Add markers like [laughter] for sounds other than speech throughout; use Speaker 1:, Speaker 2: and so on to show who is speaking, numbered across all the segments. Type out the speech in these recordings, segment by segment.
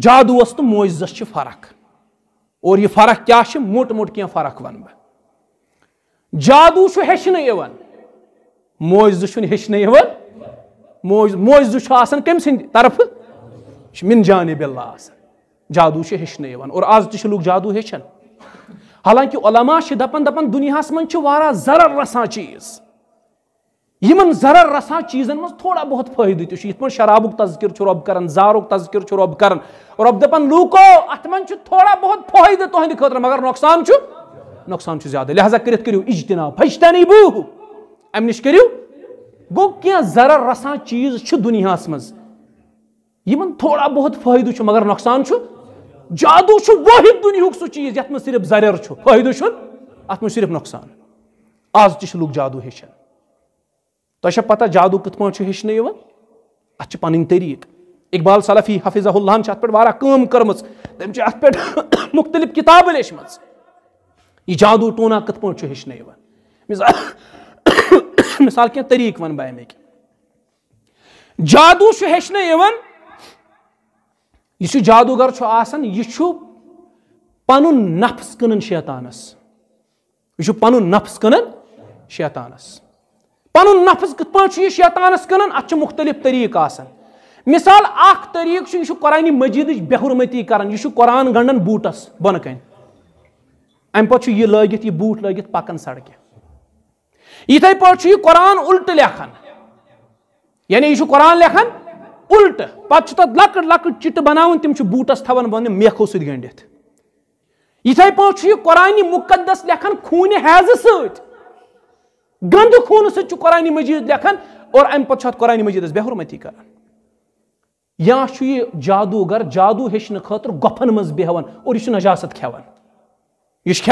Speaker 1: جادوس تو فرق اور یہ فرق ارق کیا موٹ موٹ کی فرق ون بہ جادو ہوزن موض موجن کم سند سرف منجان بلہ آسان جادو ہوں اور آز ت لوگ جادو ہچان حالانکہ علماء دپان دپان دنیا من سے وارا زرر رساں چیز یمن ضرر رساں چیزن تھوڑا بہت فائدہ تہ یت پہ شرابک تذکر چھ رب کرن زارک تذکر چھ رب کرن رب دپن لوکو ات من چھ تھوڑا بہت فائدہ تہند خاطر مگر نقصان چھ نقصان چھ زیادہ لہذا کرت کریو اجتناب پھجتنی بو ام نش کریو گو کیا ضرر رساں چیز چھ دنیا یمن تھوڑا بہت فائدہ چھ مگر نقصان چھ جادو و واحد ضرر چھ فائدہ چھ ات من صرف نوقصان آج ت لک جادو ہچن تا پتہ جادو کتھنے اتھ پن طرق اقبال صلفی حفیظہ اللہ کرخت [coughs] کتاب لچھ مجھ جادو ٹونا کتھن مثال [coughs] کن بہ جادو ہادو گھر یہ پن نفس کن شیطان یہ پن نفس کن شیطانس پن نفس کت پہ شیطانس کنان مختلف طریقہ آثال اخریک مجید بہرمتی کر قرآن گنڈا بوٹس بن کن امپت لکان سڑک یہ پہنچ قرآن اللٹ لکھا یعنی یہ قرآن لکھان الٹ پہ لکٹ لکٹ چنا تم بوٹس میخو سنڈت یہ پہنچ قرآن مقدس لکھا خون حیض ست گند خون س قران مج لیکن امہر مجیدس بہر متی کر یا جادو گر جادو ہچنے خطر گپن مزان اور یہ نجاس کچھ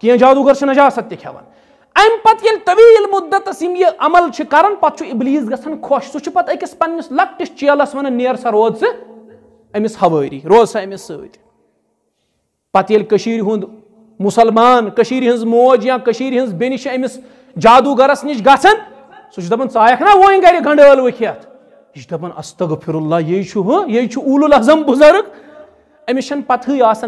Speaker 1: کن جادو گر سے نجاس تعان طویل مدتس عمل کربلیس گانا خوش سہس پکٹس چیلس و نیر سا روز امس ہواری روز سا امس سیل مسلمان کشیر ہنز موج یا کشیر ہنز بینی امس جادو گرس نش سو گ سہ وی گنڈعلو کتان اسلہ یہ استغفر اللہ یہ یہ چھو ہاں، چھو اول العظم بزرگ امس چھن پتہ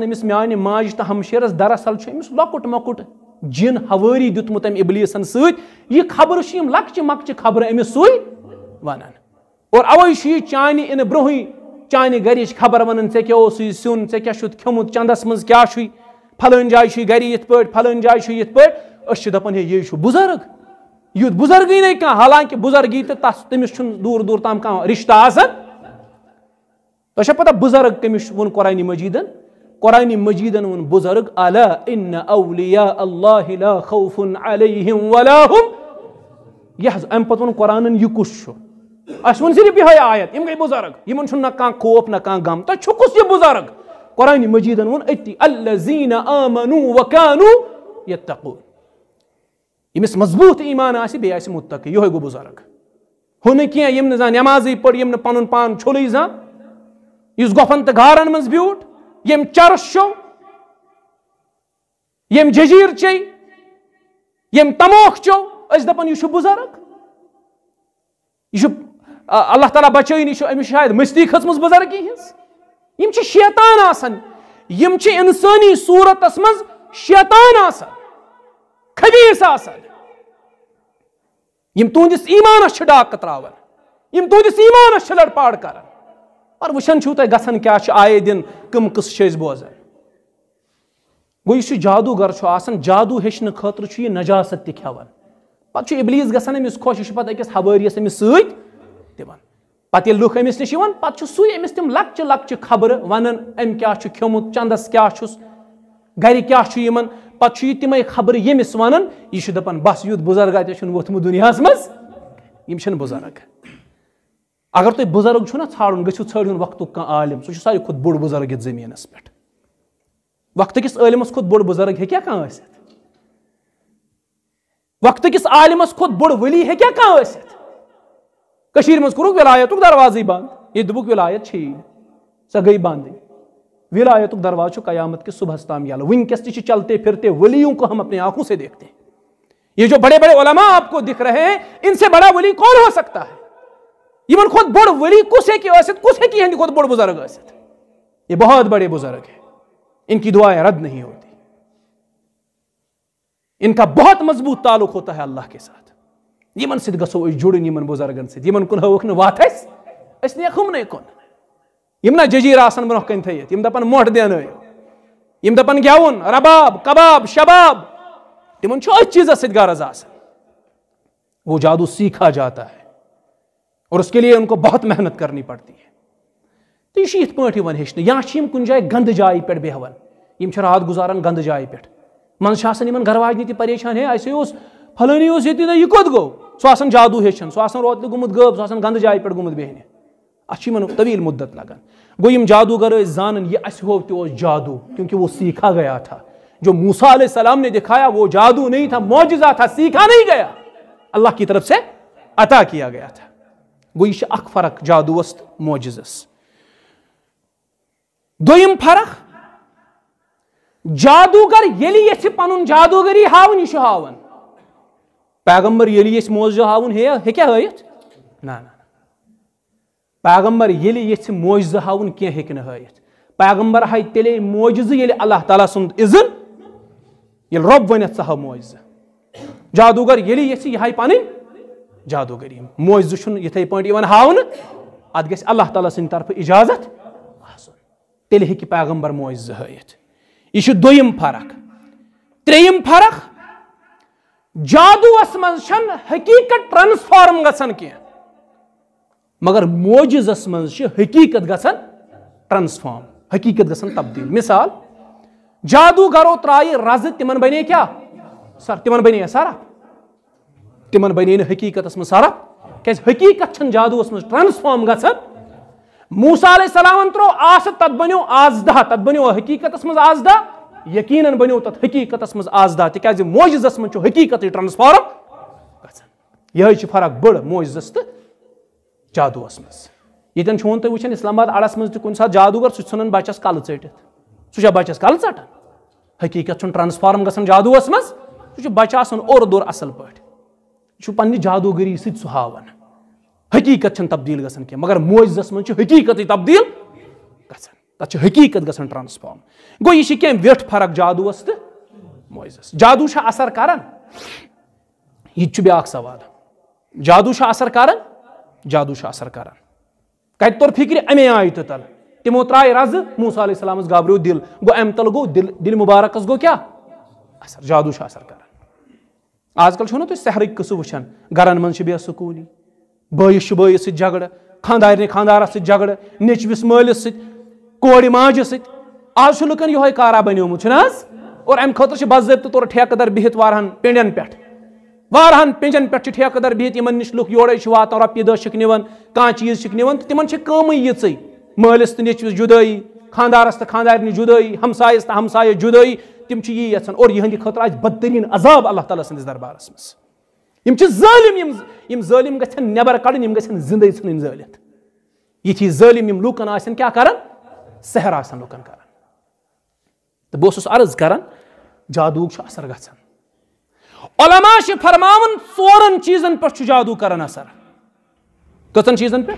Speaker 1: ماج تو ہمشیرس دراصل چھ امس لک مکن ہواری دم ابلیسن ستر لکچہ مکچہ خبر امس سو وو چانہ ان برو چانہ گرچ خبر وے کیا چندس مزہ پھلٲنۍ پھلٲنۍ جایہِ جایہِ چھُ چھُ چھُ یہِ یہِ یِتھ یِتھ پٲٹھۍ پٲٹھۍ أسۍ چھِ دَپان ہے بُزرٕگ یُتھ بُزرگٕے نَے کانٛہہ حالانکہِ بُزرگی تہٕ تَس تٔمِس چھُنہٕ دوٗر دوٗر تام کانٛہہ رِشتہٕ آسان تۄہہِ چھا پَتہ بُزرٕگ بُزرٕگ کٔمِس ووٚن ووٚن مجیٖدَن مجیٖدَن الا اولیا اللہ علیہم یہِ حظ اَمہِ پَتہٕ ووٚن قۄرانَن یہِ کُس چھُ اَسہِ ووٚن صرف یِہوٚے آیت یِم گٔے بُزرٕگ یِمَن چھُنہٕ نہ کانٛہہ خوف نہ کانٛہہ غم تۄہہِ چھُ کُس یہِ بُزرٕگ قرآن مجيدا ون أتي الذين آمنوا وكانوا يتقون يمس مضبوط إيمان آسي بي آسي متقي يوهي قبو زارك ہونے کیا يمن زان يمازي پر يمن پانون پان چولي زان یس غفن تغاران منز بيوت يم چرش شو یم جزیر چی یم تموخ چو اس دپن یہ بزرگ یہ الله تعالى بچٲنی چھُ امشاهد شاید خصمز بزارك يهنس ہِنٛز یم یم چھ چھ شیطان آسن شیطانسانی صورتس مز شیطان آسن آسن یم تہندس ایمانس چھ ڈاکہ یم تہندس ایمانس چھ لڑپاڑ چھ آئے دن کم قص بوزان گوس جادوگر گھر آ جادو ہچنے خطر نجاست توان پ ابلیس گسان امپس خوش یہ خبر س پتہ ییٚلہِ لُکھ أمِس نِش یِوان پتہٕ چھُ سُے أمِس تِم لۄکچہِ لۄکچہِ خبرٕ وَنان أمۍ کیاہ چھُ کھیوٚمُت چَندَس کیاہ چھُس گرِ کیاہ چھُ یِمن پتہٕ چھُ یہِ تِمے خبرٕ ییٚمِس وَنان یہِ چھُ دَپان بَس یُتھ بُزرگا تہِ چھُنہٕ ووٚتھمُت دُنیاہَس منٛز یِم چھِنہٕ بُزرٕگ اگر تُہۍ بُزرٕگ چھُو نہ ژھانڈُن گٔژھِو ژھٲرہُن وقتُک کانٛہہ عالِم سُہ چھُ ساروی کھۄتہٕ بوٚڑ بُزرٕگ یَتھ زٔمیٖنَس پٮ۪ٹھ وقتٕکِس عٲلِمَس کھۄتہٕ بوٚڑ بُزرٕگ ہیٚکیٛاہ کانٛہہ ٲسِتھ وقتٕکِس عالِمَس کھۄتہٕ بوٚڑ ؤلی ہیٚکیٛاہ کانٛہہ ٲسِتھ کشیر مز کر ولایتک دروازی بند یہ دبک ولایت چھی سا گئی بند ولا دروازوں قیامت کے صبح تام یاس نیچے چلتے پھرتے ولیوں کو ہم اپنے آنکھوں سے دیکھتے ہیں یہ جو بڑے بڑے علماء آپ کو دکھ رہے ہیں ان سے بڑا ولی کون ہو سکتا ہے یہ یہ خود خود بڑ بڑ ولی کی کی بزرگ بہت بڑے بزرگ ہیں ان کی دعائیں رد نہیں ہوتی ان کا بہت مضبوط تعلق ہوتا ہے اللہ کے ساتھ یمن گسو اس جڑن یمن بزرگن یمن کن ہوک نہ وات اس اس نے خم نہیں کن یم یم نہ ججیر آسن کن تھیت دپن موٹ دین یم دپن گیون رباب کباب شباب تمن اس چیز سر غرض وہ جادو سیکھا جاتا ہے اور اس کے لیے ان کو بہت محنت کرنی پڑتی ہے تو یہ پہ ون پہن یا کن جائے گند جائیں پہ بہوان بہان رات گزاران گند جائے پاس گھر گرواجنی تھی پریشان ہے ایسے اس پھلح اسی نا یہ کت گو سوان جادو ہچین سا روت گوت غب سہ گند جائے گہ اتھن طویل مدت لگان گو جادوگر زان یہ اسو تہو جادو کیونکہ وہ سیکھا گیا تھا جو موسا علیہ السلام نے دکھایا وہ جادو نہیں تھا موجزہ تھا سیکھا نہیں گیا اللہ کی طرف سے عطا کیا گیا تھا گو یہ ارق جادوس موجز درق جادوگر پن جادوگری ہاؤن ہاؤن پیغمبر یہ موضوع ہاؤن ہائت نہگمبر یہ موج ہاؤن کی ہائت پیغمبر ہائی تیلے موجزہ یلی اللہ تعالیٰ یل رب ون سہو موج زادوگر یہ ایون ہاون موج ز اللہ تعالیٰ سرف اجازت آل پیغمبر موج زائت یہ دم فرق ترم فرق جادوس حقیقت ٹرانسفارم گسن گر موجز حقیقت گسن ٹرانسفارم حقیقت گسن تبدیل مثال جادو گرو ترائک رز تمن بنے کیا سر تمن بنے تمن بنے سر اف تم بنے نقیقت مزھ کقیقت جادو موسیٰ علیہ السلام ترو آس تب بنیو آزدہ تب بنیو حقیقت مز آزدہ یقیناً بنی تک حقیقت مز آزاد تک موجود حقیقت ٹرانسفارم گا یہ فرق بڑ موجس تو یتن مزن سے وجہ اسلام آباد اڑس مزہ ساتھ جادوگر سنانا بچس کل ٹھت سا بچس کل چٹان حقیقت ٹرانسفارم گا جادو مجھے بچہ آن اوور دور اصل پہ پنہ جادوگری ستان حقیقت تبدیل گا کم مگر موجس مسجد حقیقت تبدیل تک حقیقت گا ٹرانسفارم گو یہی ویٹ فرق جادوس تو موزیس جادو اثر کر یہ بیاق سوال جادو اثر کر جادو اثر کر فکر ام آئی تو تل تمو ترائے راز موسل علیہ السلام گبریو دل گو ام تل گل دل مبارکس گو کیا اثر جادو اثر کر آج کلو نا تیس قصہ وچان گرن من چھُ بٲیِس سۭتۍ بہت خانٛدارنہِ خانٛدارَس سۭتۍ سگڑ نیٚچوِس مٲلِس سۭتۍ کور ماج س لکن یہار بن اوور امہ خطرے باضہ طور ٹھیکے در بہت وارہ پہن پہ ٹھیکے در بہت ان لوگ یورے واتان رۄپیہِ دہ چھِکھ چھِکھ نِوان کانٛہہ چیٖز واتا روپی دہان کھان چیز نمن یچے مالس نس جی خاندارس جُدٲیی خاندار تہٕ جدی جُدٲیی تِم چھِ یی یژھان اور یِہنٛدِ خٲطرٕ آسہِ بدتریٖن عذاب اللہ تعالیٰ سس دربارس زِندَے ژھٕنٕنۍ زٲلِتھ یِتھی ظٲلِم یِم زی آسن کیٛاہ آ سحر آسان لوکن کران تو اس عرض کران جادو اثر گھن علماء سے فرماون ثورن چیزن چھ جادو کران اثر کتن چیزن پہ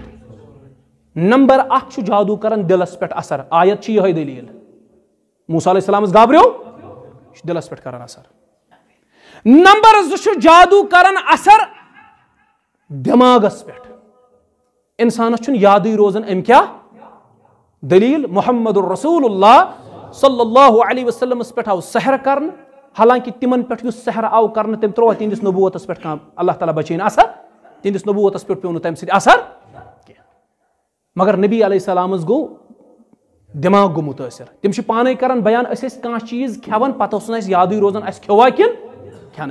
Speaker 1: نمبر اک چھ جادو کران دلس پہ اثر آیت چھ یہ دلیل موسیٰ علیہ السلام گابریو دلس پہ کران اثر نمبر جادو کران اثر دماغس پہ انسانس چھ یادی روزن ام کیا دلیل محمد الرسول اللہ صلی اللہ علیہ وسلم پہ آو سحر کر حالانکہ تمن پہ اس سحر آو کر تم تروہ تہندس نبوت پان اللہ تعالیٰ بچین اثر تہندس نبوت پہ پہ تمہیں سر اثر مگر نبی علیہ السلام گو دماغ گو متاثر تم پانے کر بیان اس اتان پہ یا روزان اس کھوا کن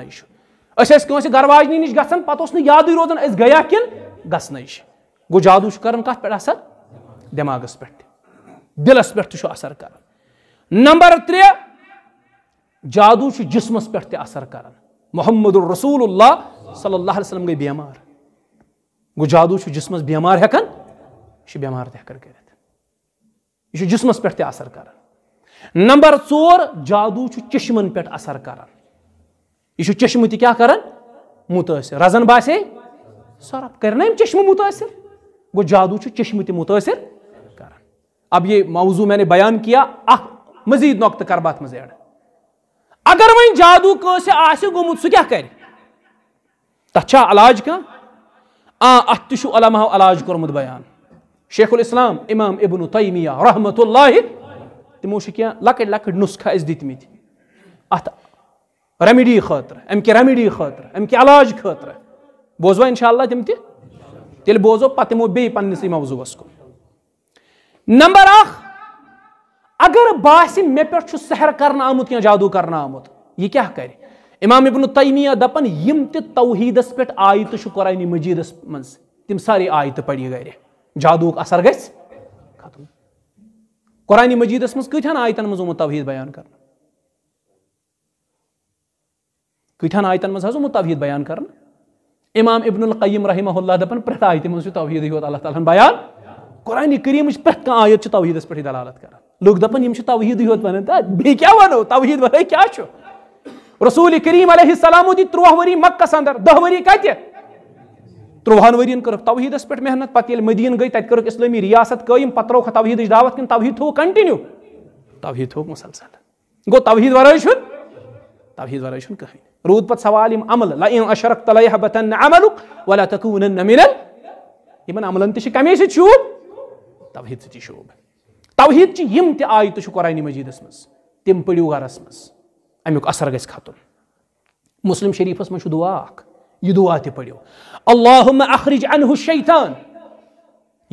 Speaker 1: گھرواجن نش پتہ اس یادی روزانہ اس گیا کن کہ گو جادو جاد کت اثر دماغس پہ دلس پہ اثر کر نمبر ترے جادو جسمس پہ اثر کر محمد الرسول اللہ صلی اللہ علیہ وسلم گئی بیمار گو جادو جسمس بیمار ہکن یہ بمار تک کر جسمس پہ اثر کر نمبر ٹور جادو چشمن پہ اثر کر یہ پشمہ تر متاثر رزن باسے سرپ کر چشمہ متاثر گو جادو چشمہ متاثر اب یہ موضوع میں نے بیان کیا اخ مزید نقطہ کر بات مزید اگر وہ جادو آسے سو کیا کر تچھا علاج کا آ اتشو کلامہ علاج کرمت بیان شیخ الاسلام امام ابن تیمیہ رحمت اللہ تمو کی لکٹ لک نسخہ اس دیت ریمیڈی خاطر ام کی ریمیڈی خاطر ام کی علاج خاطر بوزوا انشاءاللہ تم تی تیل بوزو پہ بی پی موضوع کن نمبر اگر باس مے پہر کر آمت کی جادو کرمام عبد الطمیہ دپ توحید پہ آیت قرانی مجید مزے آیت پی گادوک اثر گتم قرنی مجیدس مزن آیتن موت توحید بیان کرتن آیتن منت بیان کرمام ابن القیم رحمہ اللہ دپان پریت آیت من تو اللہ تعالیٰ ہن بیان قرآن کریت توویس پی دلالت کر لوگ دوہید وو توید و رسول کریم علیہ السلام دروہ وری مکس ادر دہ وری کت تروہن ورین کروہید پہ محنت پہلے مدین گئی تک اسلامی ریاست قائم پہ تر تووی دعوت کل توید تنٹنی توید تسلسل گو توہی وائے توہی واکی رود پہ سوال عمل اشرف طلحہ عمل و تقو ن ان عمل تشے سوب توحید ستی شوب توحید چی یم تی آیت شو قرآن مجید اسمس تم پڑیو گار اسمس امیوک اثر گس ختم مسلم شریف اسمس شو دعا اک یہ دعا تی پڑیو اللہم اخرج عنہ الشیطان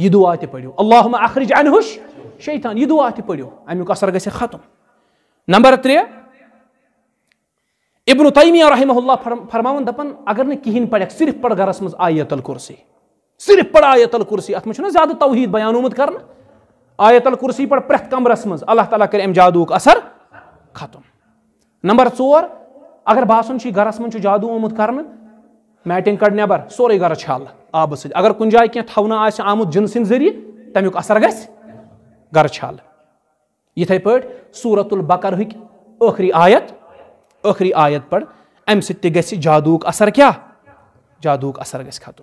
Speaker 1: یہ دعا تی پڑیو اللہم اخرج عنہ الشیطان یہ دعا تی پڑیو امیوک اثر گس ختم نمبر 3 ابن تیمیہ رحمہ اللہ فرماوان دپن اگر نہ کہین پڑھک صرف پڑھ گرس مز آیت الکرسی صرف پڑھ آیت الکرسی الرسی اتنا زیادہ توحید بیان آمت کر آیت الکرسی پڑ پریت کمرس مز اللہ تعالیٰ کر ام جادوک اثر ختم نمبر ثو اگر باسن گرس من جادو آمت کر میٹنگ کڑ نیبر سورے گھر چال آب سی اگر کن جائے کی سائیں آس آمت جن سند ذریعہ تمیک اثر گھر گز یتھے پٹ سورت البقر ہک البرہک آیت خری آیت پڑ ام سادوک اثر کیا جادوک اثر گھر ختم